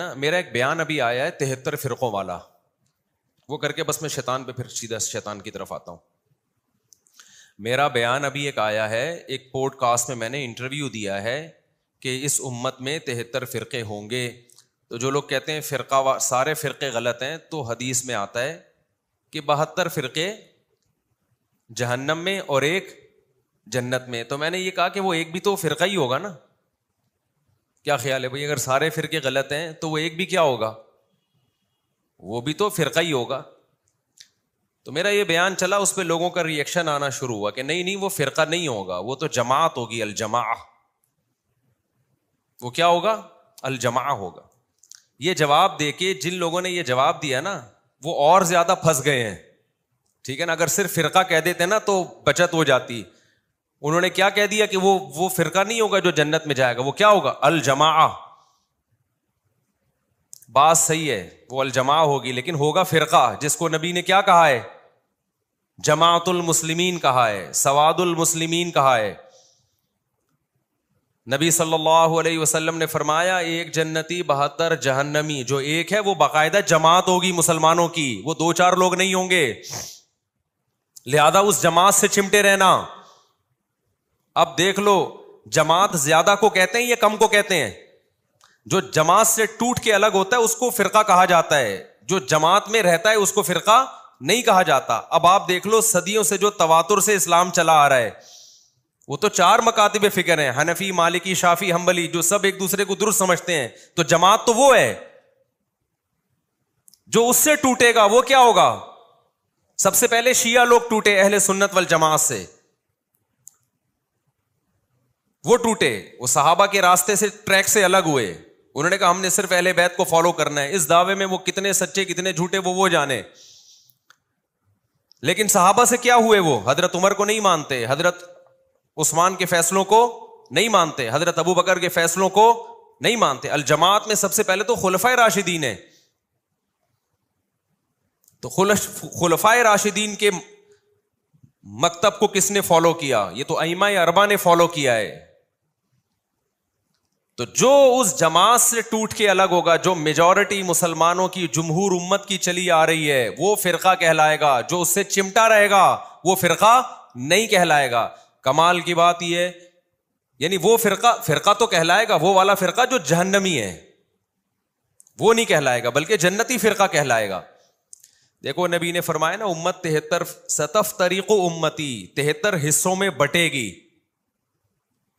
ना मेरा एक बयान अभी आया है तिहत्तर फिरकों वाला वो करके बस मैं शैतान पे फिर सीधा शैतान की तरफ आता हूँ मेरा बयान अभी एक आया है एक पोडकास्ट में मैंने इंटरव्यू दिया है कि इस उम्मत में तिहत्तर फ़िरके होंगे तो जो लोग कहते हैं फ़िरका सारे फ़िरके गलत हैं तो हदीस में आता है कि बहत्तर फ़िरके जहन्नम में और एक जन्नत में तो मैंने ये कहा कि वो एक भी तो फ़िरका ही होगा ना क्या ख्याल है भाई अगर सारे फिरके गलत हैं तो वो एक भी क्या होगा वो भी तो फिरका ही होगा तो मेरा ये बयान चला उस पर लोगों का रिएक्शन आना शुरू हुआ कि नहीं नहीं वो फिरका नहीं होगा वो तो जमात होगी अलजमा वो क्या होगा अलजमा होगा ये जवाब दे के जिन लोगों ने यह जवाब दिया ना वो और ज्यादा फंस गए हैं ठीक है ना अगर सिर्फ फिरका कह देते ना तो बचत हो जाती उन्होंने क्या कह दिया कि वो वो फिरका नहीं होगा जो जन्नत में जाएगा वो क्या होगा अल जमा बात सही है वो अल जमा होगी लेकिन होगा फिरका जिसको नबी ने क्या कहा है जमातुल मुस्लिमीन कहा है सवादुल मुस्लिमीन कहा है नबी सल्लल्लाहु अलैहि वसल्लम ने फरमाया एक जन्नती बहत्तर जहन्नमी जो एक है वो बाकायदा जमात होगी मुसलमानों की वो दो चार लोग नहीं होंगे लिहाजा उस जमात से चिमटे रहना अब देख लो जमात ज्यादा को कहते हैं या कम को कहते हैं जो जमात से टूट के अलग होता है उसको फिरका कहा जाता है जो जमात में रहता है उसको फिरका नहीं कहा जाता अब आप देख लो सदियों से जो तवातुर से इस्लाम चला आ रहा है वो तो चार मकातब फिक्र हैं हनफी मालिकी शाफी हम्बली जो सब एक दूसरे को दुरुस्त समझते हैं तो जमात तो वो है जो उससे टूटेगा वो क्या होगा सबसे पहले शिया लोग टूटे अहले सुन्नत वल जमात से वो टूटे वो सहाबा के रास्ते से ट्रैक से अलग हुए उन्होंने कहा हमने सिर्फ अहले बैत को फॉलो करना है इस दावे में वो कितने सच्चे कितने झूठे वो वो जाने लेकिन साहबा से क्या हुए वो हजरत उमर को नहीं मानते हजरत उस्मान के फैसलों को नहीं मानते हजरत अबू बकर के फैसलों को नहीं मानते अलजमात में सबसे पहले तो खुलफा राशिदीन है तो खुलफा राशिदीन के मकतब को किसने फॉलो किया ये तो अमा अरबा ने फॉलो किया है तो जो उस जमात से टूट के अलग होगा जो मेजोरिटी मुसलमानों की जमहूर उम्मत की चली आ रही है वो फिरका कहलाएगा जो उससे चिमटा रहेगा वो फिरका नहीं कहलाएगा कमाल की बात यह यानी वो फिरका फिरका तो कहलाएगा वो वाला फिरका जो जहनमी है वो नहीं कहलाएगा बल्कि जन्नती फिरका कहलाएगा देखो नबी ने फरमाया ना उम्मत तिहत्तर सतफ तरीको उम्मती तिहत्तर हिस्सों में बटेगी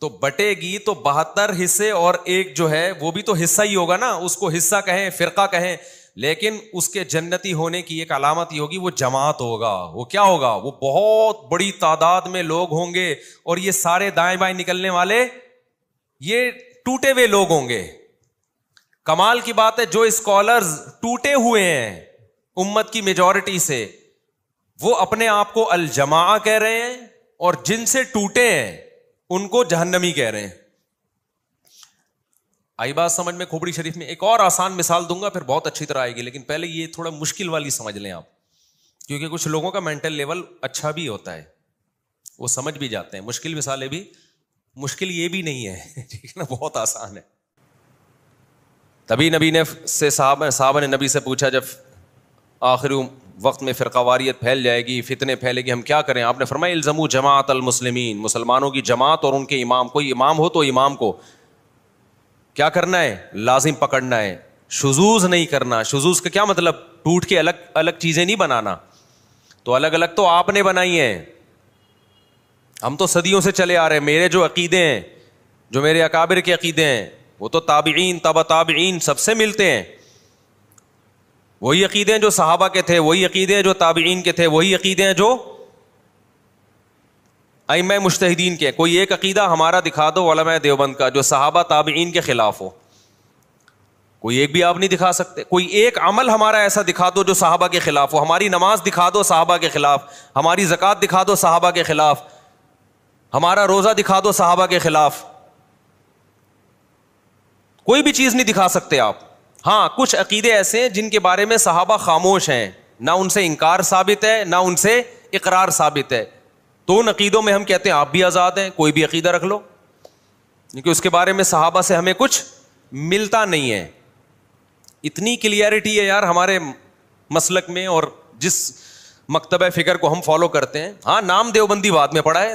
तो बटेगी तो बहत्तर हिस्से और एक जो है वो भी तो हिस्सा ही होगा ना उसको हिस्सा कहें फिरका कहें लेकिन उसके जन्नती होने की एक अलामत ही होगी वो जमात होगा वो क्या होगा वो बहुत बड़ी तादाद में लोग होंगे और ये सारे दाएं बाएं निकलने वाले ये टूटे हुए लोग होंगे कमाल की बात है जो स्कॉलर्स टूटे हुए हैं उम्मत की मेजॉरिटी से वो अपने आप को अलजमा कह रहे हैं और जिनसे टूटे हैं उनको जहन्नमी कह रहे हैं आई बात समझ में खोपड़ी शरीफ में एक और आसान मिसाल दूंगा फिर बहुत अच्छी तरह आएगी लेकिन पहले ये थोड़ा मुश्किल वाली समझ लें आप क्योंकि कुछ लोगों का मेंटल लेवल अच्छा भी होता है वो समझ भी जाते हैं मुश्किल मिसालें भी मुश्किल ये भी नहीं है ठीक है ना बहुत आसान है तभी नबी ने से साहब साहब ने नबी से पूछा जब आखिरी वक्त में फिर फ़िरकावारीत फैल जाएगी फितने फैलेगी हम क्या करें आपने फरमाया इल्ज़मु जमात अलमुसलिमीन मुसलमानों की जमात और उनके इमाम कोई इमाम हो तो इमाम को क्या करना है लाजिम पकड़ना है शुजूज़ नहीं करना शुजूज़ का क्या मतलब टूट के अलग अलग चीज़ें नहीं बनाना तो अलग अलग तो आपने बनाई हैं हम तो सदियों से चले आ रहे हैं मेरे जो अकीदे हैं जो मेरे अकाबिर के अकीदे हैं वो तो ताबीन तबा ताबीन सबसे मिलते हैं वही अकीदे हैं जो साहबा के थे वही अकीदे हैं जो ताबीन के थे वही अकीदे हैं जो अम मुश्तिन के कोई एक अकीदा हमारा दिखा दो वलम देवबंद का जो सहाबा ताबीन के ख़िलाफ़ हो कोई एक भी आप नहीं दिखा सकते कोई एक अमल हमारा ऐसा दिखा दो जो साहबा के खिलाफ हो हमारी नमाज दिखा दो साहबा के खिलाफ हमारी जक़ात दिखा दो साहबा के खिलाफ हमारा रोज़ा दिखा दो साहबा के खिलाफ कोई भी चीज़ नहीं दिखा सकते आप हाँ कुछ अकीदे ऐसे हैं जिनके बारे में सहाबा खामोश हैं ना उनसे इनकार साबित है ना उनसे इकरार साबित है तो उन अकीदों में हम कहते हैं आप भी आज़ाद हैं कोई भी अकीदा रख लो क्योंकि उसके बारे में सहाबा से हमें कुछ मिलता नहीं है इतनी क्लियरिटी है यार हमारे मसलक में और जिस मकतब फ़िक्र को हम फॉलो करते हैं हाँ नाम देवबंदी बाद में पड़ा है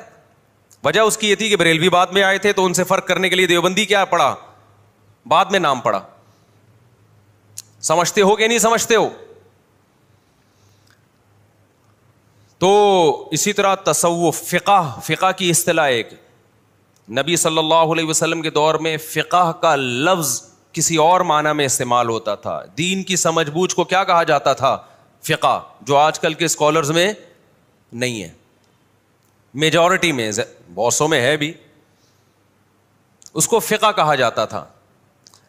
वजह उसकी ये थी कि बरेलवी बाद में आए थे तो उनसे फ़र्क करने के लिए देवबंदी क्या पड़ा बाद में नाम पड़ा समझते हो कि नहीं समझते हो तो इसी तरह तसवुफ फ़िका फ़िका की अतलाह एक नबी सल्लल्लाहु अलैहि वसल्लम के दौर में फ़िका का लफ्ज़ किसी और माना में इस्तेमाल होता था दीन की समझबूझ को क्या कहा जाता था फ़िका जो आजकल के स्कॉलर्स में नहीं है मेजॉरिटी में बॉसों में है भी उसको फ़िका कहा जाता था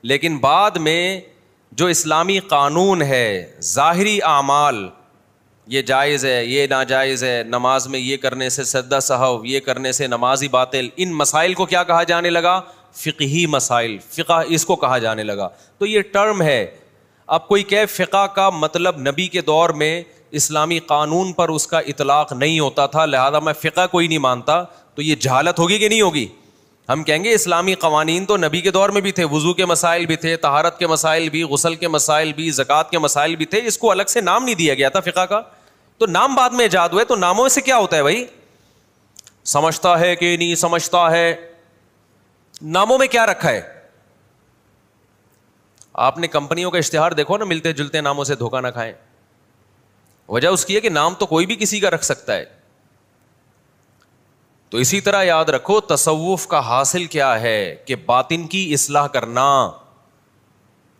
लेकिन बाद में जो इस्लामी कानून है ज़ाहरी आमाल ये जायज़ है ये नाजायज़ है नमाज में ये करने से सदा सहव ये करने से नमाजी बातिल इन मसाइल को क्या कहा जाने लगा फ़िकी मसाइल फ़िका इसको कहा जाने लगा तो ये टर्म है अब कोई कह फ़िका का मतलब नबी के दौर में इस्लामी कानून पर उसका इतलाक़ नहीं होता था लिहाजा मैं फ़िका कोई नहीं मानता तो ये जहालत होगी कि नहीं होगी हम कहेंगे इस्लामी कवानीन तो नबी के दौर में भी थे वज़ू के मसाइल भी थे तहारत के मसाइल भी गसल के मसाइल भी ज़क़़त के मसाइल भी थे इसको अलग से नाम नहीं दिया गया था फ़िका का तो नाम बाद में ईजाद हुए तो नामों से क्या होता है भाई समझता है कि नहीं समझता है नामों में क्या रखा है आपने कंपनियों का इश्तहार देखो ना मिलते जुलते नामों से धोखा ना खाएं वजह उसकी है कि नाम तो कोई भी किसी का रख सकता है तो इसी तरह याद रखो तसवुफ का हासिल क्या है कि बातिन की इसलाह करना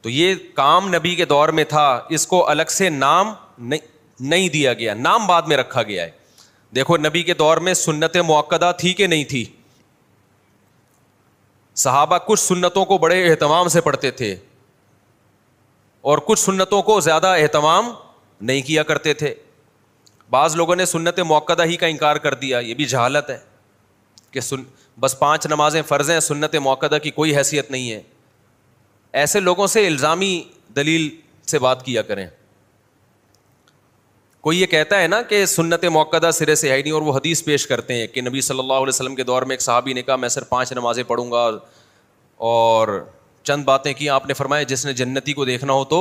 तो ये काम नबी के दौर में था इसको अलग से नाम नहीं नहीं दिया गया नाम बाद में रखा गया है देखो नबी के दौर में सुन्नत मौकदा थी कि नहीं थी साहबा कुछ सुन्नतों को बड़े एहतमाम से पढ़ते थे और कुछ सुन्नतों को ज़्यादा अहतमाम नहीं किया करते थे बाज़ लोगों ने सुन्नत मौकदा ही का इनकार कर दिया यह भी जहालत है कि सुन बस पांच नमाजें फ़र्ज हैं सुन्नत मौकदा की कोई हैसियत नहीं है ऐसे लोगों से इल्ज़ामी दलील से बात किया करें कोई ये कहता है ना कि सुन्नत मौकदा सिरे से है नहीं और वो हदीस पेश करते हैं कि नबी सल्लल्लाहु अलैहि वसल्लम के दौर में एक साहबी ने कहा मैं सिर्फ पांच नमाजें पढ़ूंगा और चंद बातें की आपने फरमाया जिसने जन्नती को देखना हो तो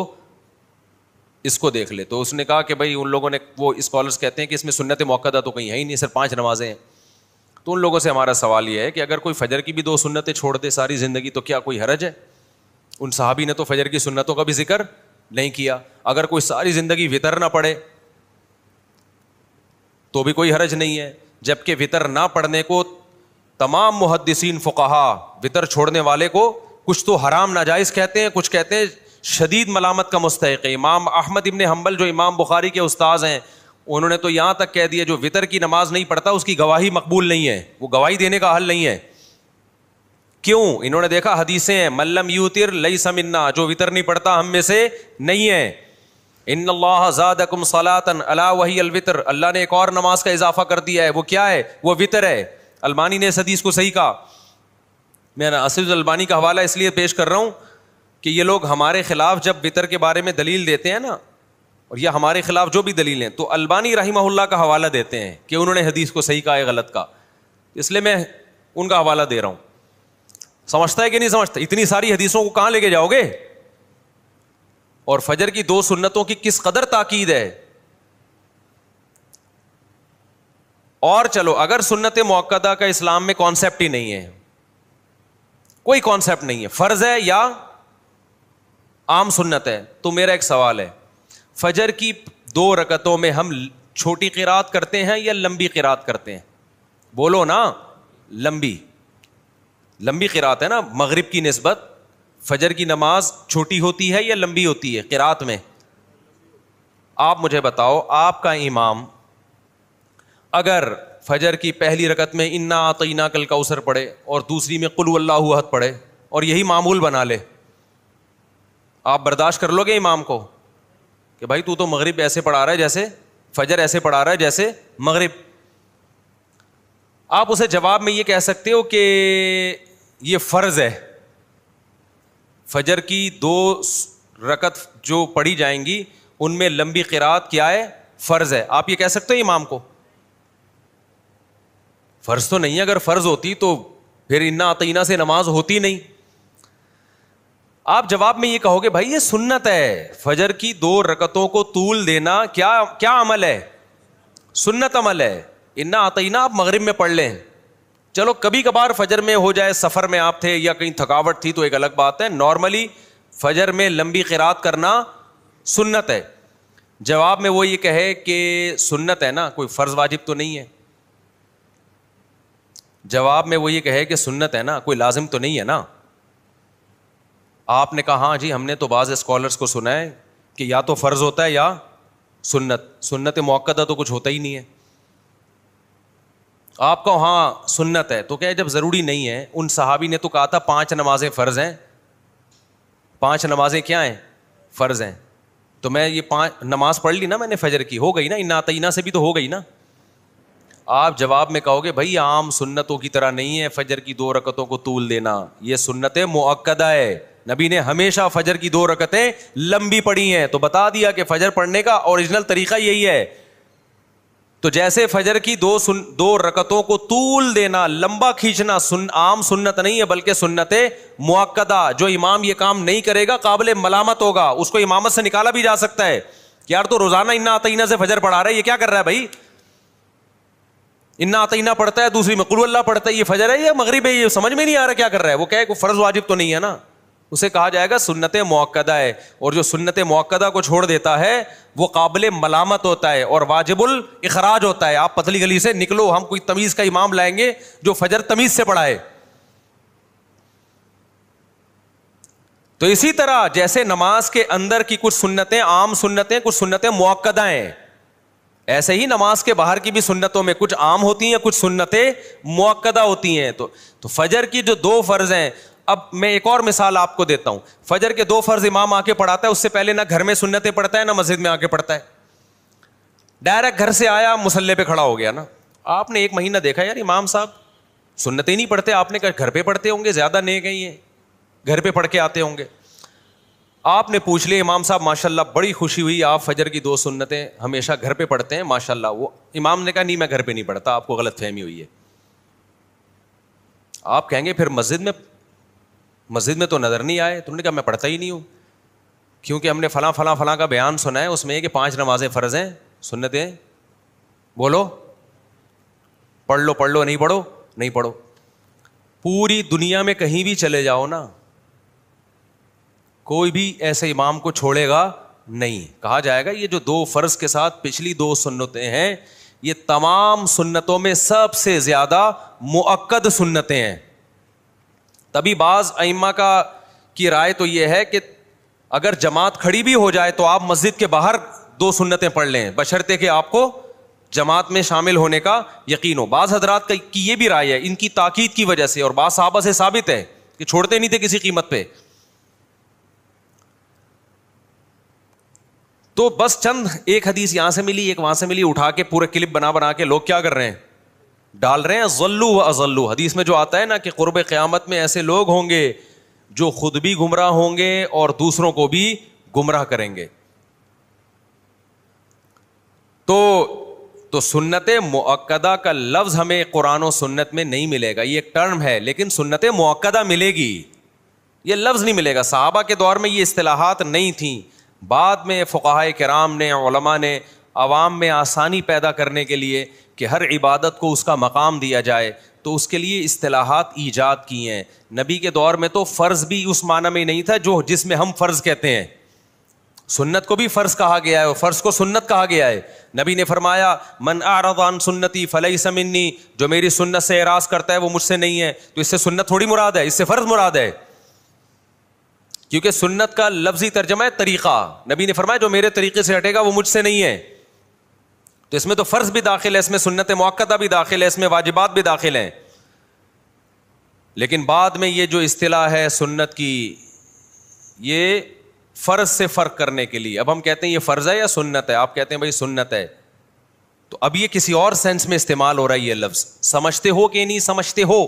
इसको देख ले तो उसने कहा कि भाई उन लोगों ने वो स्कॉलर्स कहते हैं कि इसमें सुन्नत मौकदा तो कहीं है ही नहीं सिर्फ पाँच नमाजें हैं तो उन लोगों से हमारा सवाल यह है कि अगर कोई फजर की भी दो सुन्नतें छोड़ दे सारी ज़िंदगी तो क्या कोई हरज है उन साहबी ने तो फजर की सुन्नतों का भी जिक्र नहीं किया अगर कोई सारी ज़िंदगी वितर ना पड़े तो भी कोई हरज नहीं है जबकि वितर ना पड़ने को तमाम मुहदसिन फ़ुकाहा वितर छोड़ने वाले को कुछ तो हराम नाजायज़ कहते हैं कुछ कहते हैं शदीद मलामत का मुस्तक इमाम अहमद इबन हम्बल जो इमाम बुखारी के उस्ताद हैं उन्होंने तो यहां तक कह दिया जो वितर की नमाज नहीं पढ़ता उसकी गवाही मकबूल नहीं है वो गवाही देने का हल नहीं है क्यों इन्होंने देखा हदीसें हैं मल्लम यूतिर लई समन्ना जो वितर नहीं पढ़ता हम में से नहीं है इन अल्लाहकुम सलातन अला वही अलवितर अल्लाह ने एक और नमाज का इजाफा कर दिया है वो क्या है वो वितर है अलमानी ने इस हदीस को सही कहा मैं असद अलबानी का हवाला इसलिए पेश कर रहा हूँ कि ये लोग हमारे खिलाफ जब वितर के बारे में दलील देते हैं ना और यह हमारे खिलाफ जो भी दलीलें तो अलबानी रही का हवाला देते हैं कि उन्होंने हदीस को सही कहा या गलत कहा इसलिए मैं उनका हवाला दे रहा हूं समझता है कि नहीं समझता इतनी सारी हदीसों को कहां लेके जाओगे और फजर की दो सुन्नतों की किस कदर ताकीद है और चलो अगर सुन्नत मौकदा का इस्लाम में कॉन्सेप्ट ही नहीं है कोई कॉन्सेप्ट नहीं है फर्ज है या आम सुन्नत है तो मेरा एक सवाल है फजर की दो रकतों में हम छोटी किरात करते हैं या लंबी किरात करते हैं बोलो ना लंबी लंबी किरात है ना मगरिब की नस्बत फजर की नमाज छोटी होती है या लंबी होती है किरात में आप मुझे बताओ आपका इमाम अगर फजर की पहली रकत में इन्ना आतना कल काउसर पढ़े और दूसरी में कुल अल्लाह पढ़े और यही मामूल बना ले आप बर्दाश्त कर लोगे इमाम को कि भाई तू तो मगरिब ऐसे पढ़ा रहा है जैसे फजर ऐसे पढ़ा रहा है जैसे मगरिब आप उसे जवाब में ये कह सकते हो कि ये फ़र्ज़ है फजर की दो रकत जो पढ़ी जाएंगी उनमें लंबी किरात क्या है फ़र्ज़ है आप ये कह सकते हो इमाम को फ़र्ज़ तो नहीं अगर फ़र्ज़ होती तो फिर इन्ना अतना से नमाज होती नहीं आप जवाब में ये कहोगे भाई ये सुन्नत है फजर की दो रकतों को तूल देना क्या क्या अमल है सुन्नत अमल है इन्ना आता ही ना आप मगरिब में पढ़ लें चलो कभी कभार फजर में हो जाए सफ़र में आप थे या कहीं थकावट थी तो एक अलग बात है नॉर्मली फजर में लंबी किरात करना सुन्नत है जवाब में वो ये कहे कि सुन्नत है ना कोई फ़र्ज़ वाजिब तो नहीं है जवाब में वो ये कहे कि सुन्नत है ना कोई लाजिम तो नहीं है ना आपने कहा हाँ जी हमने तो बाज़ स्कॉलर्स को सुना है कि या तो फ़र्ज़ होता है या सुन्नत सुन्नत मौक़दा तो कुछ होता ही नहीं है आपका हाँ सुन्नत है तो क्या है जब ज़रूरी नहीं है उन सहाबी ने तो कहा था पांच नमाजें फ़र्ज़ हैं पांच नमाजें क्या हैं फ़र्ज़ हैं तो मैं ये पांच नमाज पढ़ ली ना मैंने फजर की हो गई ना इनातना से भी तो हो गई ना आप जवाब में कहोगे भाई आम सुन्नतों की तरह नहीं है फजर की दो रकतों को तूल देना ये सुन्नत मौक़दा है नबी ने हमेशा फजर की दो रकतें लंबी पड़ी हैं तो बता दिया कि फजर पढ़ने का ओरिजिनल तरीका यही है तो जैसे फजर की दो सुन दो रकतों को तूल देना लंबा खींचना सुन आम सुन्नत नहीं है बल्कि सुन्नत मुआक्दा जो इमाम ये काम नहीं करेगा काबिल मलामत होगा उसको इमामत से निकाला भी जा सकता है कि यार तो रोजाना इन्ना आतना से फजर पढ़ा रहा है ये क्या कर रहा है भाई इन्ना आतना पढ़ता है दूसरी में पढ़ता है ये फजर है या मगरब है ये समझ में नहीं आ रहा क्या कर रहा है वो कहे को फर्ज वाजिब तो नहीं है ना उसे कहा जाएगा सुन्नत मौक़दा है और जो सुन्नत मौक़दा को छोड़ देता है वो काबिल मलामत होता है और वाजिबुल इखराज होता है आप पतली गली से निकलो हम कोई तमीज़ का इमाम लाएंगे जो फजर तमीज़ से पढ़ाए तो इसी तरह जैसे नमाज के अंदर की कुछ सुन्नतें आम सुन्नतें कुछ सुन्नतें मौक़दा हैं ऐसे ही नमाज के बाहर की भी सुन्नतों में कुछ आम होती हैं कुछ सुन्नतें मौक़दा होती हैं तो तो फजर की जो दो फ़र्ज़ हैं अब मैं एक और मिसाल आपको देता हूं फजर के दो फर्ज इमाम आके पढ़ाता है उससे पहले ना घर में सुन्नतें पढ़ता है ना मस्जिद में आके पढ़ता है डायरेक्ट घर से आया मुसल्ले पे खड़ा हो गया ना आपने एक महीना देखा यार इमाम साहब सुन्नतें नहीं पढ़ते आपने घर पे पढ़ते होंगे ज़्यादा नहीं हैं ये घर पे पढ़ के आते होंगे आपने पूछ लिया इमाम साहब माशाल्लाह बड़ी खुशी हुई आप फजर की दो सुन्नते हमेशा घर पे पढ़ते हैं माशाल्लाह वो इमाम ने कहा नहीं मैं घर पे नहीं पढ़ता आपको गलत फहमी हुई है आप कहेंगे फिर मस्जिद में मस्जिद में तो नज़र नहीं आए तुमने कहा मैं पढ़ता ही नहीं हूँ क्योंकि हमने फ़लाँ फ़लाँ फ़लाँ का बयान सुना है उसमें कि पाँच नमाजें फ़र्ज़ हैं सुन्नत हैं बोलो पढ़ लो पढ़ लो नहीं पढ़ो नहीं पढ़ो पूरी दुनिया में कहीं भी चले जाओ ना कोई भी ऐसे इमाम को छोड़ेगा नहीं कहा जाएगा ये जो दो फ़र्ज़ के साथ पिछली दो सुन्नतें हैं ये तमाम सुन्नतों में सबसे ज़्यादा मुक्द सुन्नतें हैं तभी बाज अइमा का की राय तो यह है कि अगर जमात खड़ी भी हो जाए तो आप मस्जिद के बाहर दो सुन्नतें पढ़ लें बशर्ते कि आपको जमात में शामिल होने का यकीन हो बाज़ हजरात की यह भी राय है इनकी ताकीद की वजह से और बाज़ साहबा से साबित है कि छोड़ते नहीं थे किसी कीमत पे तो बस चंद एक हदीस यहां से मिली एक वहां से मिली उठा के पूरे क्लिप बना बना के लोग क्या कर रहे हैं डाल रहे हैं जल्लू व अजल्लू हदीस में जो आता है ना कि क़ुरब क़्यामत में ऐसे लोग होंगे जो खुद भी गुमराह होंगे और दूसरों को भी गुमराह करेंगे तो तो सुन्नत मक्दा का लफ्ज़ हमें कुरान और सुन्नत में नहीं मिलेगा ये एक टर्म है लेकिन सुन्नत मक्दा मिलेगी ये लफ्ज़ नहीं मिलेगा साहबा के दौर में ये असलाहत नहीं थी बाद में फ़ुकाह कराम ने ने आवाम में आसानी पैदा करने के लिए कि हर इबादत को उसका मकाम दिया जाए तो उसके लिए असलाहत ईजाद की हैं नबी के दौर में तो फ़र्ज़ भी उस माना में नहीं था जो जिसमें हम फ़र्ज़ कहते हैं सुन्नत को भी फ़र्ज़ कहा गया है और फ़र्ज़ को सुन्नत कहा गया है नबी ने फरमाया मन आरदान सुन्नति फ़लई समन्नी जो मेरी सुन्नत से एराज करता है वो मुझसे नहीं है तो इससे सुन्नत थोड़ी मुराद है इससे फ़र्ज़ मुराद है क्योंकि सुन्नत का लफ्ज़ी तर्जमा है तरीक़ा नबी ने फरमाया जो मेरे तरीके से हटेगा वो मुझसे नहीं है तो इसमें तो फ़र्ज भी दाखिल है इसमें सुन्नत मौक़ा भी दाखिल है इसमें वाजिबात भी दाखिल है लेकिन बाद में यह जो अतलाह है सुन्नत की यह फ़र्ज से फ़र्क करने के लिए अब हम कहते हैं यह फ़र्ज़ है या सुन्नत है आप कहते हैं भाई सुन्नत है तो अब यह किसी और सेंस में इस्तेमाल हो रहा है ये लफ्ज़ समझते हो कि नहीं समझते हो